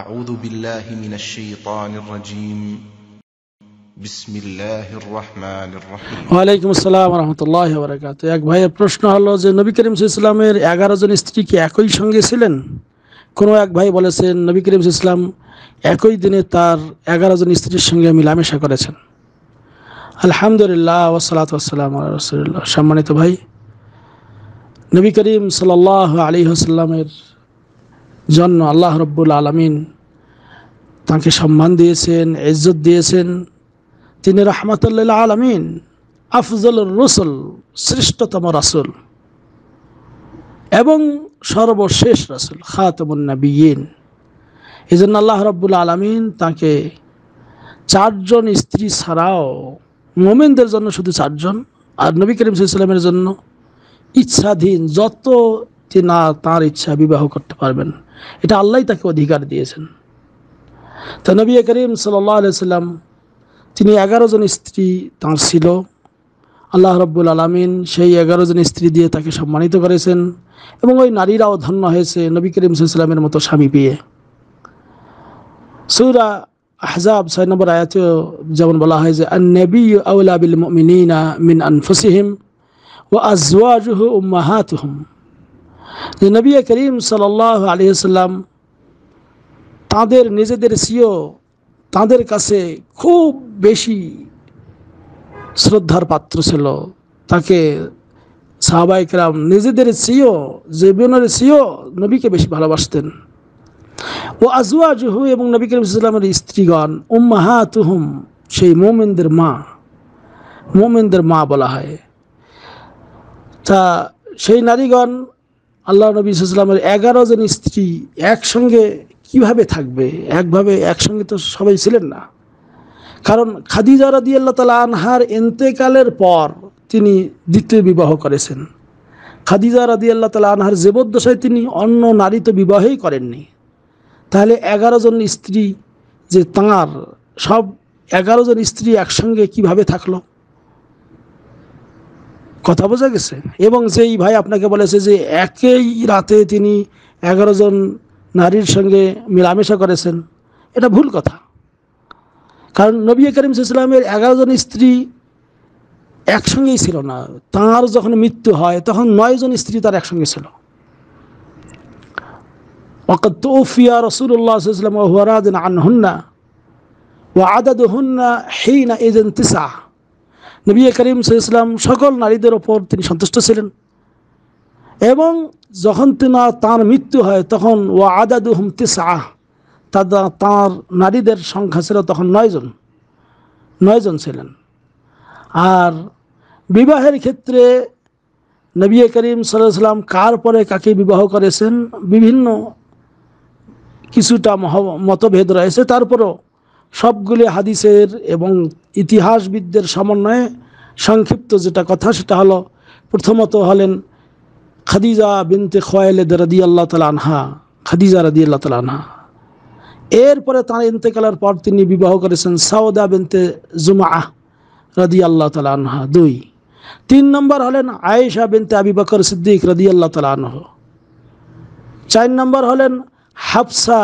أعوذ بالله من الشيطان الرجيم بسم الله الرحمن الرحيم وعليكم السلام ورحمة الله وبركاته এক ভাইয়ের প্রশ্ন হলো যে নবী করিম ইসলামের এগারো জন স্ত্রী কি একই সঙ্গে ছিলেন কোন এক ভাই বলেছেন নবী করিম ইসলাম একই দিনে তার এগারো জন স্ত্রীর সঙ্গে মিলামেশা করেছেন আলহামদুলিল্লাহ ওসালাত আসসালাম রসুল্লাহ সম্মানিত ভাই নবী করিম সাল আলী হাসাল্লামের জন্য আল্লাহ রব্বুল আলমিন তাকে সম্মান দিয়েছেন ইজ্জত দিয়েছেন তিনি রহমতুল্লাহ আলমিন আফজল রসুল শ্রেষ্ঠতম রাসুল এবং সর্বশেষ রাসুল খাতমুন্নাবিয়ীন এই জন্য আল্লাহ রব্বুল আলমিন তাকে চারজন স্ত্রী ছাড়াও মোমেনদের জন্য শুধু চারজন আর নবী করিম সাল্লামের জন্য ইচ্ছাধীন যত যে না তার ইচ্ছা বিবাহ করতে পারবেন এটা আল্লাহ তাকে অধিকার দিয়েছেন তো নবী করিম সাল্লাম তিনি এগারো জন স্ত্রী তাঁর ছিল আল্লাহ রব্বুল আলমিন সেই এগারো জন স্ত্রী দিয়ে তাকে সম্মানিত করেছেন এবং ওই নারীরাও ধন্য হয়েছে নবী করিম সাল্লামের মতো স্বামী পেয়ে সৌরা আহজাব ছয় নম্বর আয়াতে যেমন বলা হয় যে নবী আউলা বিল মিনা মিন আনফসিহিম ও আজওয়াজ উম্মাহাত যে নবী করিম সাল্লাহ আলিয়াল্লাম তাদের নিজেদের সিও তাদের কাছে খুব বেশি শ্রদ্ধার পাত্র ছিল তাকে সাহাবাইকরাম নিজেদের সিও জীবনের সিও নবীকে বেশি ভালোবাসতেন ও আজুয়া জুহু এবং নবী করিম ইসলামের স্ত্রীগণ উম্মাহা তুহুম সেই মোমেনদের মা মোমেনদের মা বলা হয় তা সেই নারীগণ আল্লাহ নবী ইসলামের এগারো জন স্ত্রী একসঙ্গে কিভাবে থাকবে একভাবে একসঙ্গে তো সবাই ছিলেন না কারণ খাদিজা রাদি আল্লাহ তালা আনহার এন্তেকালের পর তিনি দ্বিতীয় বিবাহ করেছেন খাদিজা রাদি আল্লাহ তালা আনহার জেবদ্দশায় তিনি অন্য নারী তো বিবাহই করেননি তাহলে এগারো জন স্ত্রী যে তাঁর সব এগারো জন স্ত্রী একসঙ্গে কিভাবে থাকলো কথা বোঝা গেছে এবং সেই ভাই আপনাকে বলেছে যে একই রাতে তিনি এগারো জন নারীর সঙ্গে মেলামেশা করেছেন এটা ভুল কথা কারণ নবী করিম ইসলামের এগারো জন স্ত্রী একসঙ্গেই ছিল না তার যখন মৃত্যু হয় তখন নয়জন স্ত্রী তার একসঙ্গে ছিল ওকতৌফিয়া রসুল্লাহ ইসলাম ওহরাদিন আনহুন্না ও আদাদ হুন্না না এজেন্তিসা নবী করিম ইসলাম সকল নারীদের ওপর তিনি সন্তুষ্ট ছিলেন এবং যখন তিনি তাঁর মৃত্যু হয় তখন ও আদাদু হুমতি সাহ তাদের তাঁর নারীদের সংখ্যা ছিল তখন নয়জন নয়জন ছিলেন আর বিবাহের ক্ষেত্রে নবী করিম সাল্লাম কার পরে কাকে বিবাহ করেছেন বিভিন্ন কিছুটা মতভেদ রয়েছে তারপরও সবগুলি হাদিসের এবং ইতিহাসবিদদের সমন্বয়ে সংক্ষিপ্ত যেটা কথা সেটা হলো প্রথমত হলেন খাদিজা বিনতে খোয়াইলে রাদি আল্লাহ তালা আনহা খাদিজা রাদি আল্লাহ তালা আনহা এরপরে তাঁর ইন্তেকালের পর তিনি বিবাহ করেছেন সাউদা বিনতে জুমা রাদি আল্লাহ তালা আনহা দুই তিন নম্বর হলেন আয়েশা বিনতে আবি বকর সিদ্দিক রাদি আল্লাহ তালা আনহ চার নম্বর হলেন হাফসা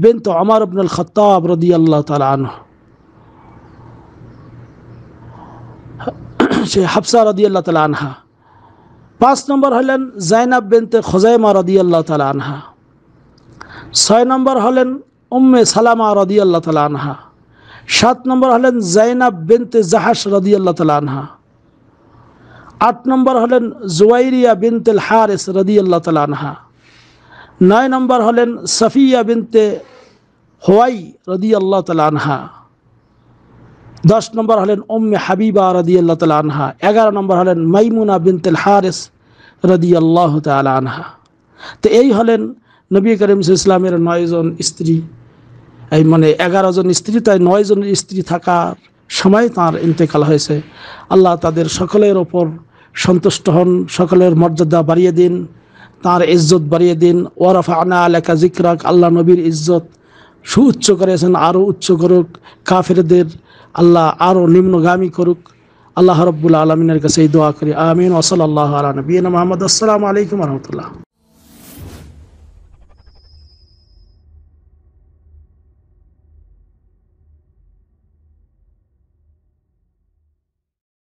بنت عمر بن الخطاب رضی اللہ تعالی عنہ تعالیٰ حفصہ رضی اللہ تعالی عنہ پانچ نمبر ہولین زینب بن خزیمہ رضی اللہ تعالی عنہ سمبر ہولن ام سلامہ رضی اللہ تعالیٰہ سات نمبر ہولن زینب بن تحش رضی اللہ تعالی عنہ اٹھ نمبر ہولین زویریہ بن الحارث رضی اللہ تعالیٰہ নয় নম্বর হলেন সাফিয়া বিনতে হোয়াই রদি আল্লাহ তালা আনহা দশ নম্বর হলেন ওম্মে হাবিবা রদি আল্লাহ তাল আনহা এগারো নম্বর হলেন মাইমুনা বিনতেল হারেস রদি আল্লাহ তালা আনহা তো এই হলেন নবী করিম ইসলামের নয়জন স্ত্রী এই মানে এগারো জন স্ত্রী তাই নয় জনের স্ত্রী থাকার সময় তার ইন্তেকাল হয়েছে আল্লাহ তাদের সকলের ওপর সন্তুষ্ট হন সকলের মর্যাদা বাড়িয়ে দিন তার ইজ্জত বাড়িয়ে দিন ওয়ারাফা আনা আলাকা জিকরাক আল্লাহ নবীর ইজ্জত সুউচ্চ করেছেন আরও উচ্চ করুক কাফেরদের আল্লাহ আরও নিম্নগামী করুক আল্লাহ রব্বুল আলমিনের কাছে এই দোয়া করি আমিন ওসল আল্লাহ আলা নবীন মোহাম্মদ আসসালামু আলাইকুম রহমতুল্লাহ